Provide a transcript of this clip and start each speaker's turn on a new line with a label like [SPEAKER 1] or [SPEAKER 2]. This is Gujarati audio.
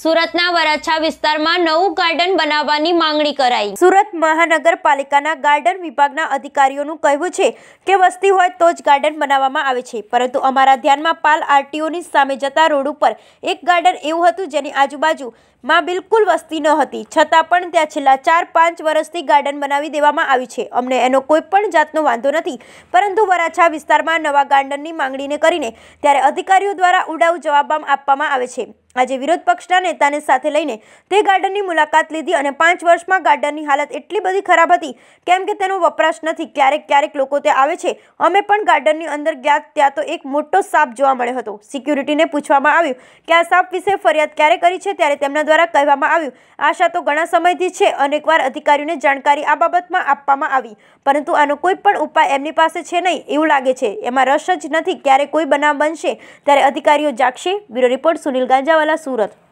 [SPEAKER 1] સુરતના વરાછા વિસ્તારમાં નવું ગાર્ડન બનાવવાની માંગણી કરાઈ સુરત મહાનગરપાલિકાના ગાર્ડન વિભાગના અધિકારીઓનું કહેવું છે કે વસ્તી હોય તો જ ગાર્ડન બનાવવામાં આવે છે પરંતુ અમારા ધ્યાનમાં પાલ આરટીઓની સામે જતા રોડ ઉપર એક ગાર્ડન એવું હતું જેની આજુબાજુમાં બિલકુલ વસ્તી ન હતી છતાં પણ ત્યાં છેલ્લા ચાર પાંચ વર્ષથી ગાર્ડન બનાવી દેવામાં આવ્યું છે અમને એનો કોઈ પણ જાતનો વાંધો નથી પરંતુ વરાછા વિસ્તારમાં નવા ગાર્ડનની માંગણીને કરીને ત્યારે અધિકારીઓ દ્વારા ઉડાઉ જવાબ આપવામાં આવે છે આજે વિરોધ પક્ષના નેતાને સાથે લઈને તે ગાર્ડનની મુલાકાત લીધી અને પાંચ વર્ષમાં ગાર્ડનની હાલત એટલી બધી ખરાબ હતી કેમ કે તેનો વપરાશ નથી ક્યારેક ક્યારેક લોકો તે આવે છે અમે પણ ગાર્ડનની અંદર ગયા ત્યાં તો એક મોટો સાપ જોવા મળ્યો હતો સિક્યુરિટીને પૂછવામાં આવ્યું કે આ સાપ વિશે ફરિયાદ ક્યારે કરી છે ત્યારે તેમના દ્વારા કહેવામાં આવ્યું આશા તો ઘણા સમયથી છે અનેકવાર અધિકારીઓને જાણકારી આ બાબતમાં આપવામાં આવી પરંતુ આનો કોઈ પણ ઉપાય એમની પાસે છે નહીં એવું લાગે છે એમાં રસ જ નથી ક્યારે કોઈ બનાવ બનશે ત્યારે અધિકારીઓ જાગશે બ્યુરો રિપોર્ટ સુનિલ ગાંજા લુણાવાલા સુરત